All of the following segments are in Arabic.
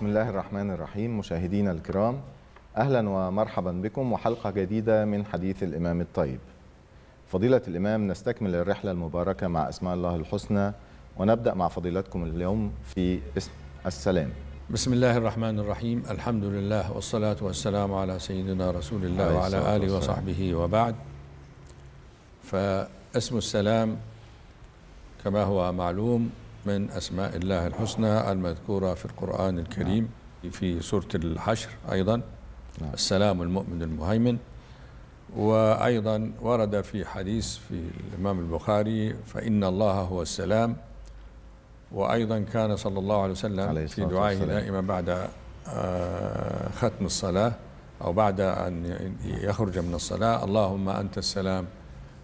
بسم الله الرحمن الرحيم مشاهدينا الكرام أهلا ومرحبا بكم وحلقة جديدة من حديث الإمام الطيب فضيلة الإمام نستكمل الرحلة المباركة مع أسماء الله الحسنى ونبدأ مع فضيلتكم اليوم في اسم السلام بسم الله الرحمن الرحيم الحمد لله والصلاة والسلام على سيدنا رسول الله وعلى آله وصحبه وبعد فاسم السلام كما هو معلوم من أسماء الله الحسنى المذكورة في القرآن الكريم في سورة الحشر أيضا نعم. السلام المؤمن المهيمن وأيضا ورد في حديث في الإمام البخاري فإن الله هو السلام وأيضا كان صلى الله عليه وسلم في دعائه دائما بعد آه، ختم الصلاة أو بعد أن يخرج من الصلاة اللهم أنت السلام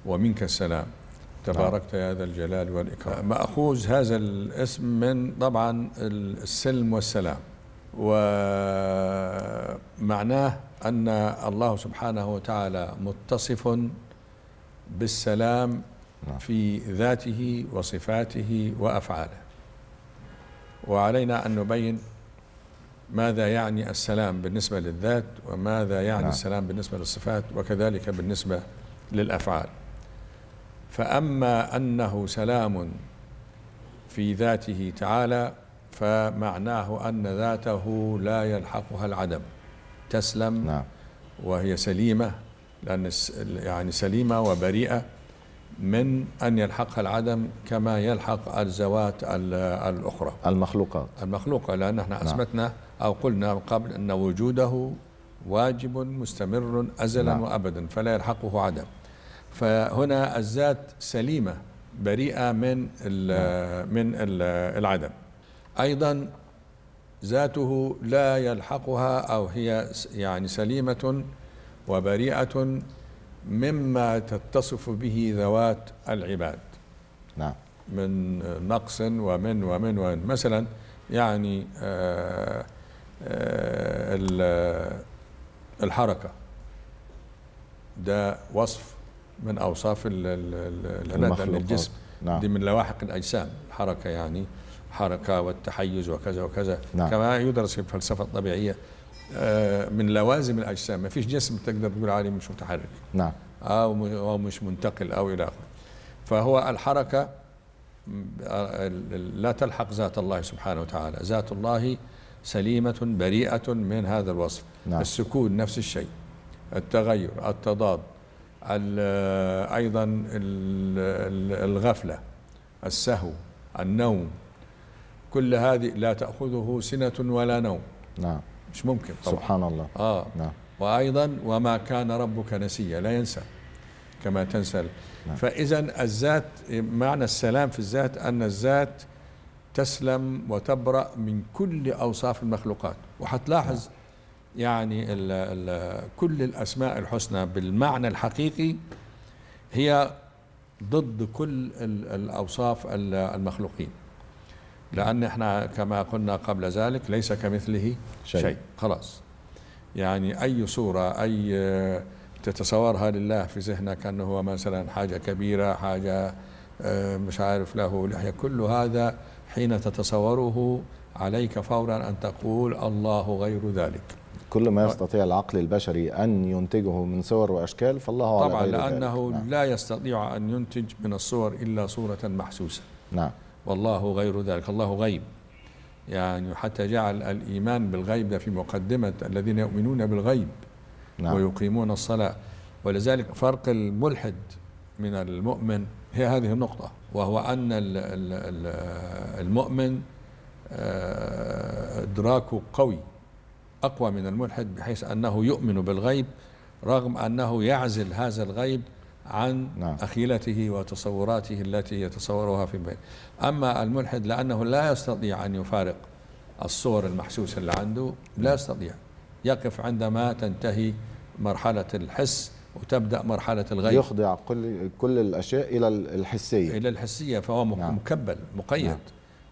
ومنك السلام نعم. تباركت يا ذا الجلال والإكرام مأخوذ هذا الاسم من طبعا السلم والسلام ومعناه أن الله سبحانه وتعالى متصف بالسلام نعم. في ذاته وصفاته وأفعاله وعلينا أن نبين ماذا يعني السلام بالنسبة للذات وماذا يعني نعم. السلام بالنسبة للصفات وكذلك بالنسبة للأفعال فأما أنه سلام في ذاته تعالى فمعناه أن ذاته لا يلحقها العدم تسلم نعم. وهي سليمة لأن يعني سليمة وبريئة من أن يلحقها العدم كما يلحق الذوات الأخرى المخلوقات المخلوقة لأن احنا نعم. أثبتنا أو قلنا قبل أن وجوده واجب مستمر أزلا نعم. وأبدا فلا يلحقه عدم فهنا الذات سليمه بريئه من الـ نعم. من الـ العدم ايضا ذاته لا يلحقها او هي يعني سليمه وبريئه مما تتصف به ذوات العباد نعم من نقص ومن ومن ومن مثلا يعني آآ آه، آآ آه، الحركة ده وصف من اوصاف الهبات لان الجسم نعم. دي من لواحق الاجسام الحركه يعني حركه والتحيز وكذا وكذا نعم. كما يدرس في الفلسفه الطبيعيه آه، من لوازم الاجسام ما فيش جسم تقدر تقول عليه مش متحرك نعم او مش منتقل او الى اخره فهو الحركه لا تلحق ذات الله سبحانه وتعالى ذات الله سليمه بريئه من هذا الوصف نعم. السكون نفس الشيء التغير التضاد ايضا الغفله السهو النوم كل هذه لا تاخذه سنه ولا نوم نعم مش ممكن طبعا سبحان الله اه نعم وايضا وما كان ربك نسيا لا ينسى كما تنسى نعم. فاذا الذات معنى السلام في الذات ان الذات تسلم وتبرأ من كل أوصاف المخلوقات نعم. يعني الـ الـ كل الأسماء الحسنى بالمعنى الحقيقي هي ضد كل الأوصاف المخلوقين لأن احنا كما قلنا قبل ذلك ليس كمثله شيء, شيء. خلاص يعني أي صورة أي تتصورها لله في ذهنك أنه هو مثلا حاجة كبيرة حاجة آه، مش عارف له لحية كل هذا حين تتصوره عليك فورا أن تقول الله غير ذلك كل ما يستطيع العقل البشري أن ينتجه من صور وأشكال فالله على طبعا لأنه نعم. لا يستطيع أن ينتج من الصور إلا صورة محسوسة نعم والله غير ذلك الله غيب يعني حتى جعل الإيمان بالغيب في مقدمة الذين يؤمنون بالغيب نعم. ويقيمون الصلاة ولذلك فرق الملحد من المؤمن هي هذه النقطة وهو أن المؤمن آه، إدراكه قوي أقوى من الملحد بحيث أنه يؤمن بالغيب رغم أنه يعزل هذا الغيب عن نعم. أخيلته وتصوراته التي يتصورها في بيته أما الملحد لأنه لا يستطيع أن يفارق الصور المحسوسة اللي عنده لا نعم. يستطيع يقف عندما تنتهي مرحلة الحس وتبدأ مرحلة الغيب يخضع كل كل الأشياء إلى الحسية إلى الحسية فهو نعم. مكبل مقيد نعم.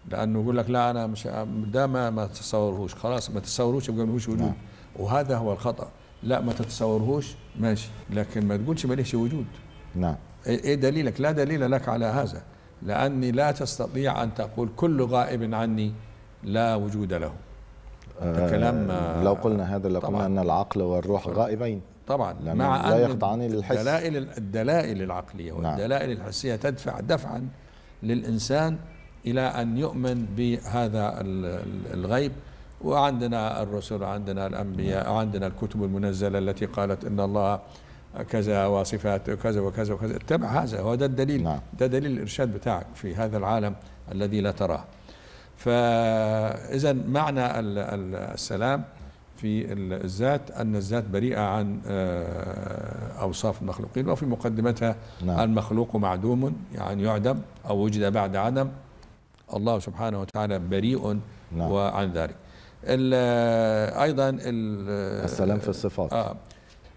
لانه يقول لك لا انا مش ده ما, ما تتصورهوش خلاص ما تتصورهوش يبقى ملهوش وجود نعم. وهذا هو الخطا لا ما تتصورهوش ماشي لكن ما تقولش ماليش وجود نعم إيه،, ايه دليلك لا دليل لك على هذا لاني لا تستطيع ان تقول كل غائب عني لا وجود له آه، كلام لو قلنا هذا لقلنا ان العقل والروح غائبين طبعا مع لا يخضعان للحس الدلائل الدلائل العقليه نعم. والدلائل الحسيه تدفع دفعا للانسان إلى أن يؤمن بهذا الغيب وعندنا الرسل وعندنا الأنبياء وعندنا الكتب المنزلة التي قالت إن الله كذا وصفات كذا وكذا وكذا اتبع هذا هو ده الدليل نعم. ده دليل الإرشاد بتاعك في هذا العالم الذي لا تراه فإذا معنى السلام في الذات أن الذات بريئة عن آه، أوصاف المخلوقين وفي مقدمتها نعم. المخلوق معدوم يعني يعدم أو وجد بعد عدم الله سبحانه وتعالى بريء نعم. وعن ذلك أيضا السلام في الصفات آه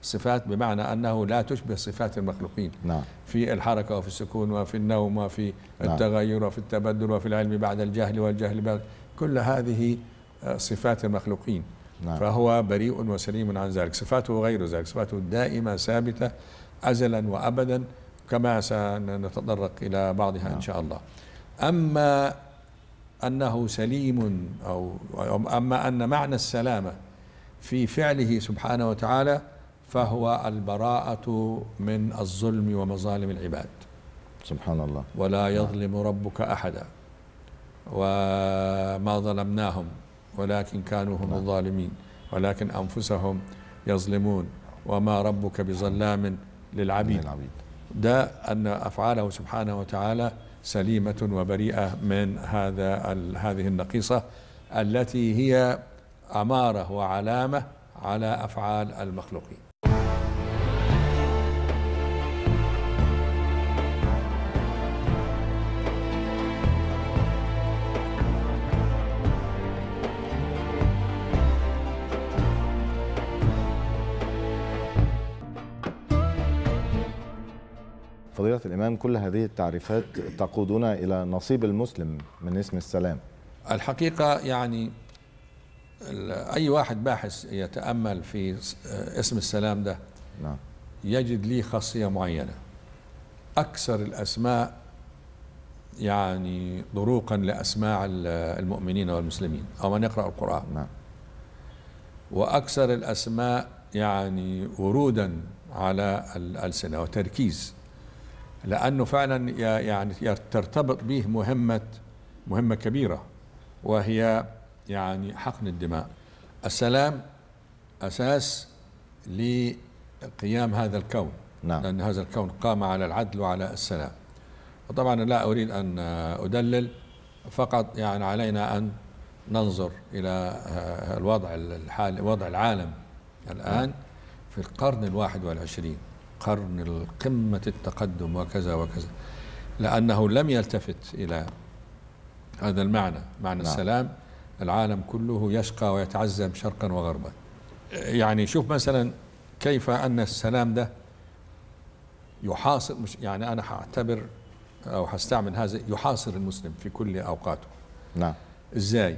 صفات بمعنى أنه لا تشبه صفات المخلوقين نعم. في الحركة وفي السكون وفي النوم وفي نعم. التغير وفي التبدل وفي العلم بعد الجهل والجهل بعد كل هذه آه، صفات المخلوقين نعم. فهو بريء وسليم عن ذلك صفاته غير ذلك صفاته دائمة ثابتة أزلا وأبدا كما سنتطرق إلى بعضها نعم. إن شاء الله أما أنه سليم أو أما أن معنى السلامة في فعله سبحانه وتعالى فهو البراءة من الظلم ومظالم العباد سبحان الله ولا يظلم ربك أحدا وما ظلمناهم ولكن كانوا هم نعم. الظالمين ولكن أنفسهم يظلمون وما ربك بظلام للعبيد ده أن أفعاله سبحانه وتعالى سليمة وبريئة من هذا هذه النقيصة التي هي أمارة وعلامة على أفعال المخلوقين فضيلة الإمام كل هذه التعريفات تقودنا إلى نصيب المسلم من اسم السلام الحقيقة يعني أي واحد باحث يتأمل في اسم السلام ده نعم. يجد لي خاصية معينة أكثر الأسماء يعني ضروقا لأسماع المؤمنين والمسلمين أو من يقرأ القرآن نعم. وأكثر الأسماء يعني ورودا على الألسنة وتركيز لأنه فعلا يعني ترتبط به مهمة مهمة كبيرة وهي يعني حقن الدماء السلام أساس لقيام هذا الكون نعم. لأن هذا الكون قام على العدل وعلى السلام وطبعا لا أريد أن أدلل فقط يعني علينا أن ننظر إلى آه، الوضع الحالي وضع العالم الآن نعم. في القرن الواحد والعشرين قرن القمة التقدم وكذا وكذا لأنه لم يلتفت إلى هذا المعنى معنى نعم. السلام العالم كله يشقى ويتعزم شرقا وغربا يعني شوف مثلا كيف أن السلام ده يحاصر مش يعني أنا هعتبر أو هستعمل هذا يحاصر المسلم في كل أوقاته نعم إزاي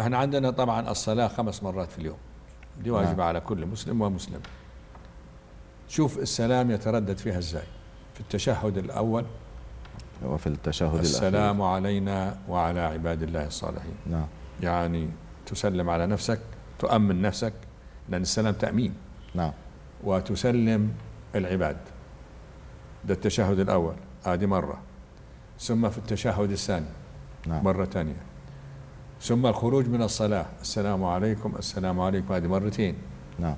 احنا عندنا طبعا الصلاة خمس مرات في اليوم دي نعم. واجبة نعم. على كل مسلم ومسلم شوف السلام يتردد فيها ازاي في التشهد الاول وفي التشهد السلام الأخير. علينا وعلى عباد الله الصالحين نعم يعني تسلم على نفسك تؤمن نفسك لأن السلام تأمين نعم وتسلم العباد ده التشهد الأول هذه مرة ثم في التشهد الثاني نعم. مرة ثانية ثم الخروج من الصلاة السلام عليكم السلام عليكم هذه مرتين نعم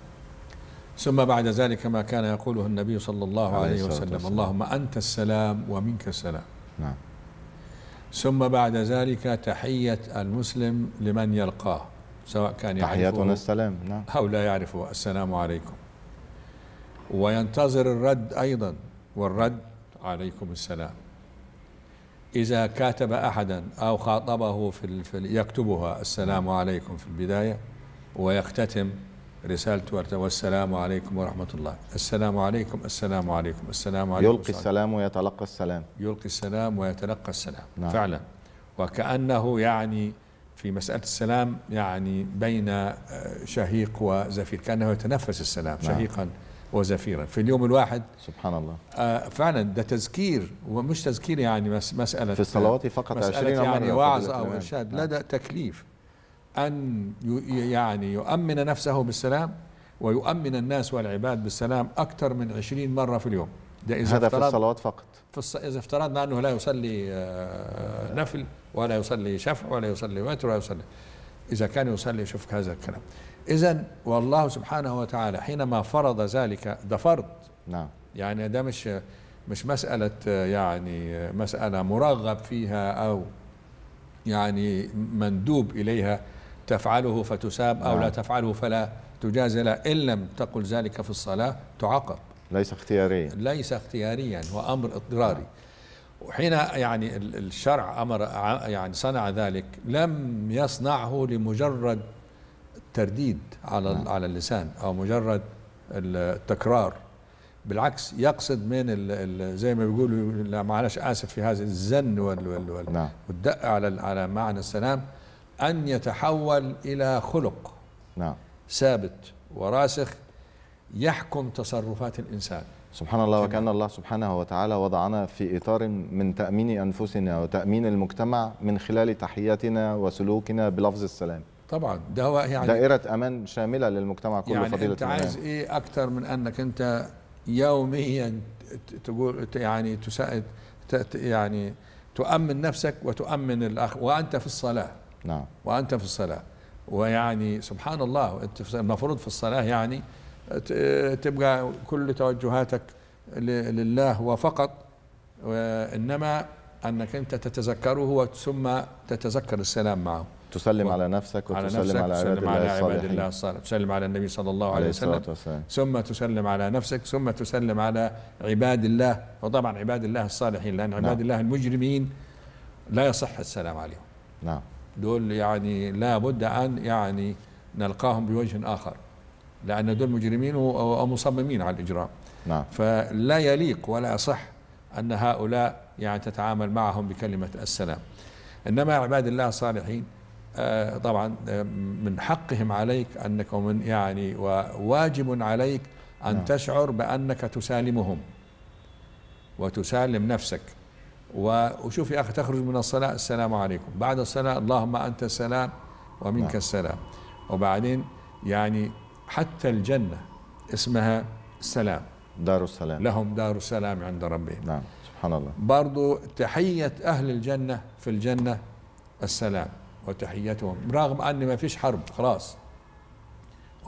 ثم بعد ذلك ما كان يقوله النبي صلى الله عليه, عليه وسلم اللهم أنت السلام ومنك السلام نعم ثم بعد ذلك تحية المسلم لمن يلقاه سواء كان يعرفه تحياتنا السلام نعم أو لا يعرفه السلام عليكم وينتظر الرد أيضا والرد عليكم السلام إذا كاتب أحدا أو خاطبه في, في يكتبها السلام عليكم في البداية ويختتم رسالته وارتوى السلام عليكم ورحمة الله السلام عليكم السلام عليكم السلام عليكم يلقي السلام ويتلقى السلام يلقي السلام ويتلقى السلام نعم. فعلا وكأنه يعني في مسألة السلام يعني بين آه، شهيق وزفير كأنه يتنفس السلام نعم. شهيقا وزفيرا في اليوم الواحد سبحان الله آه، فعلا ده تذكير ومش تذكير يعني مسألة في الصلوات فقط مسألة 20 يعني وعظ أو إرشاد نعم. لا ده تكليف أن يعني يؤمن نفسه بالسلام ويؤمن الناس والعباد بالسلام أكثر من عشرين مرة في اليوم ده إذا هذا في الصلوات فقط في الص... إذا افترضنا أنه لا يصلي آه، نفل ولا يصلي شفع ولا يصلي وتر ولا يصلي إذا كان يصلي شوف هذا الكلام إذا والله سبحانه وتعالى حينما فرض ذلك ده فرض نعم يعني ده مش مش مسألة يعني مسألة مرغب فيها أو يعني مندوب إليها تفعله فتساب أو لا نعم. تفعله فلا تجازى إن لم تقل ذلك في الصلاة تعاقب ليس اختياريا ليس اختياريا هو أمر اضطراري وحين يعني الشرع أمر يعني صنع ذلك لم يصنعه لمجرد ترديد على نعم. على اللسان او مجرد التكرار بالعكس يقصد من الـ زي ما بيقولوا معلش اسف في هذا الزن نعم. والدق على على معنى السلام أن يتحول إلى خلق نعم ثابت وراسخ يحكم تصرفات الإنسان سبحان الله وكأن الله سبحانه وتعالى وضعنا في إطار من تأمين أنفسنا وتأمين المجتمع من خلال تحياتنا وسلوكنا بلفظ السلام طبعا ده هو يعني دائرة أمان شاملة للمجتمع كله يعني فضيلة أنت عايز إيه أكتر من أنك أنت يوميا تقول يعني تساعد يعني تؤمن نفسك وتؤمن الأخ وأنت في الصلاة نعم وأنت في الصلاة ويعني سبحان الله أنت المفروض في الصلاة يعني تبقى كل توجهاتك لله وفقط إنما أنك أنت تتذكره ثم تتذكر السلام معه تسلم على نفسك وتسلم على, نفسك على, تسلم على عباد الله الصالحين تسلم على النبي صلى الله عليه وسلم ثم تسلم على نفسك ثم تسلم على عباد الله وطبعا عباد الله الصالحين لأن عباد نعم. الله المجرمين لا يصح السلام عليهم نعم دول يعني لابد أن يعني نلقاهم بوجه آخر لأن دول مجرمين ومصممين على الإجرام نعم. فلا يليق ولا صح أن هؤلاء يعني تتعامل معهم بكلمة السلام إنما عباد الله الصالحين آه، طبعا آه، من حقهم عليك أنك ومن يعني وواجب عليك أن نعم. تشعر بأنك تسالمهم وتسالم نفسك وشوف يا أخي تخرج من الصلاة السلام عليكم بعد الصلاة اللهم أنت السلام ومنك نعم. السلام وبعدين يعني حتى الجنة اسمها السلام دار السلام لهم دار السلام عند ربهم نعم سبحان الله برضو تحية أهل الجنة في الجنة السلام وتحيتهم رغم أن ما فيش حرب خلاص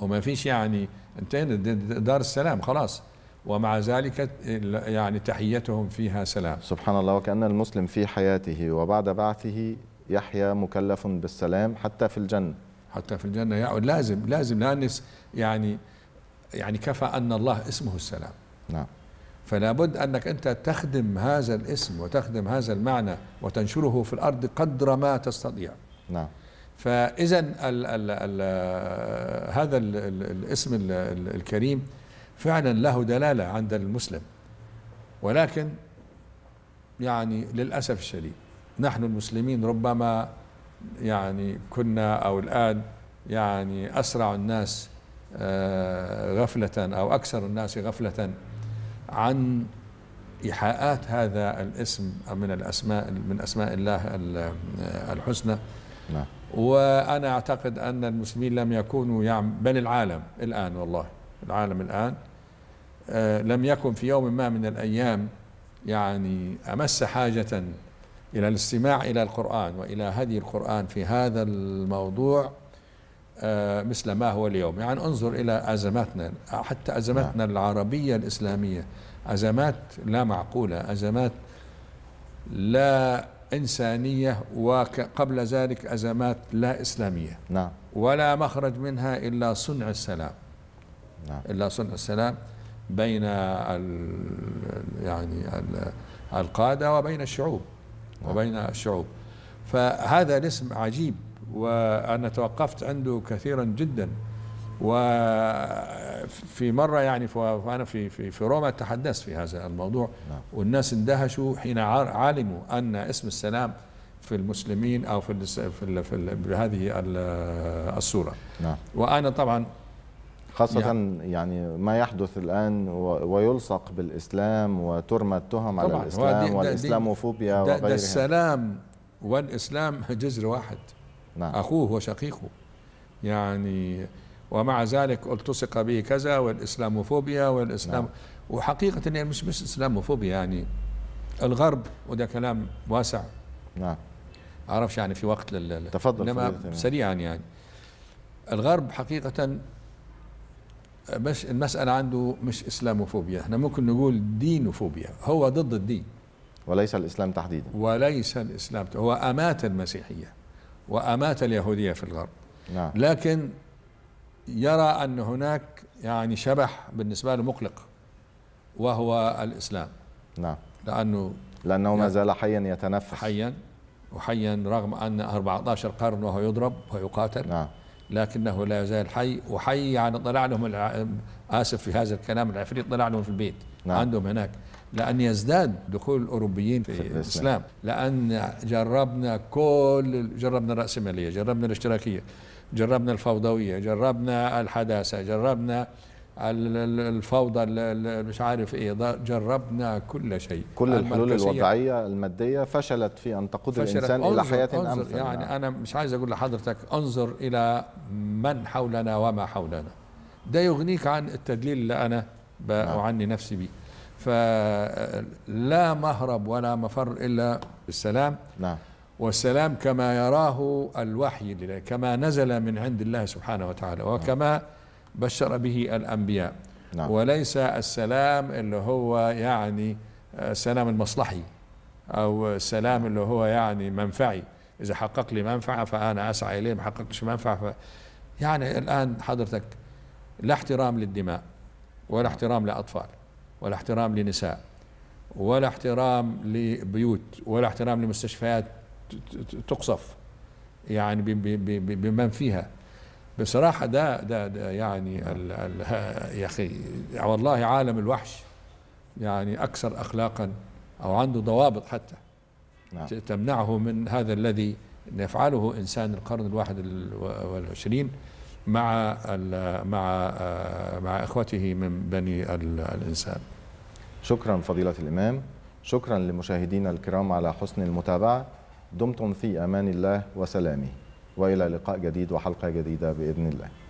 وما فيش يعني انتهينا دار السلام خلاص ومع ذلك يعني تحيتهم فيها سلام سبحان الله وكأن المسلم في حياته وبعد بعثه يحيى مكلف بالسلام حتى في الجنة حتى في الجنة يعود يعني لازم لازم لأن يعني يعني كفى أن الله اسمه السلام نعم فلا بد أنك أنت تخدم هذا الاسم وتخدم هذا المعنى وتنشره في الأرض قدر ما تستطيع نعم فإذا هذا الاسم الكريم فعلا له دلالة عند المسلم ولكن يعني للأسف الشديد نحن المسلمين ربما يعني كنا أو الآن يعني أسرع الناس آه، غفلة أو أكثر الناس غفلة عن إيحاءات هذا الاسم من الأسماء من أسماء الله آه، الحسنى نعم. وأنا أعتقد أن المسلمين لم يكونوا يعم بل العالم الآن والله العالم الآن آه، لم يكن في يوم ما من الأيام يعني أمس حاجة إلى الاستماع إلى القرآن وإلى هدي القرآن في هذا الموضوع آه، مثل ما هو اليوم يعني انظر إلى أزماتنا حتى أزماتنا نعم. العربية الإسلامية أزمات لا معقولة أزمات لا إنسانية وقبل ذلك أزمات لا إسلامية نعم ولا مخرج منها إلا صنع السلام نعم. الله صلى الله عليه وسلم بين ال يعني ال القادة وبين الشعوب نعم. وبين الشعوب فهذا الاسم عجيب وأنا توقفت عنده كثيرا جدا وفي مرة يعني وأنا في, في, في روما تحدثت في هذا الموضوع نعم. والناس اندهشوا حين علموا أن اسم السلام في المسلمين أو في, في, في بهذه الصورة نعم. وأنا طبعا خاصة يعني, يعني ما يحدث الآن ويلصق بالإسلام وترمى التهم على الإسلام والإسلاموفوبيا وغيرها ده السلام والإسلام جزر واحد نعم. أخوه وشقيقه يعني ومع ذلك التصق به كذا والإسلاموفوبيا والإسلام نعم. وحقيقة يعني مش مش إسلاموفوبيا يعني الغرب وده كلام واسع نعم أعرفش يعني في وقت لل تفضل إنما سريعا يعني الغرب حقيقة مش المسألة عنده مش إسلاموفوبيا احنا ممكن نقول دينوفوبيا هو ضد الدين وليس الإسلام تحديدا وليس الإسلام هو أمات المسيحية وأمات اليهودية في الغرب نعم. لكن يرى أن هناك يعني شبح بالنسبة له مقلق وهو الإسلام نعم لأنه لأنه ما يعني زال حيا يتنفس حيا وحيا رغم أن 14 قرن وهو يضرب ويقاتل نعم لكنه لا يزال حي وحي يعني طلع لهم الع... اسف في هذا الكلام العفريت طلع لهم في البيت نعم. عندهم هناك لأن يزداد دخول الأوروبيين في, في الإسلام لأن جربنا كل جربنا الرأسمالية جربنا الاشتراكية جربنا الفوضوية جربنا الحداثة جربنا الفوضى مش عارف ايه جربنا كل شيء كل الحلول الوضعيه الماديه فشلت في ان تقود الانسان أنظر الى حياه انظر يعني نعم. انا مش عايز اقول لحضرتك انظر الى من حولنا وما حولنا ده يغنيك عن التدليل اللي انا بعني نعم. نفسي بيه فلا مهرب ولا مفر الا بالسلام نعم والسلام كما يراه الوحي كما نزل من عند الله سبحانه وتعالى نعم. وكما نعم. بشر به الأنبياء نعم. وليس السلام اللي هو يعني آه، السلام المصلحي أو السلام اللي هو يعني منفعي إذا حقق لي منفعة فأنا أسعى إليه ما حققش منفعة ف... يعني الآن حضرتك لا احترام للدماء ولا نعم. احترام لأطفال ولا احترام لنساء ولا احترام لبيوت ولا احترام لمستشفيات تقصف يعني بمن فيها بصراحة ده ده, ده يعني الـ الـ يا أخي والله عالم الوحش يعني أكثر أخلاقا أو عنده ضوابط حتى نعم. تمنعه من هذا الذي يفعله إنسان القرن الواحد والعشرين مع مع مع إخوته من بني الإنسان شكرا فضيلة الإمام شكرا لمشاهدينا الكرام على حسن المتابعة دمتم في أمان الله وسلامه والى لقاء جديد وحلقه جديده باذن الله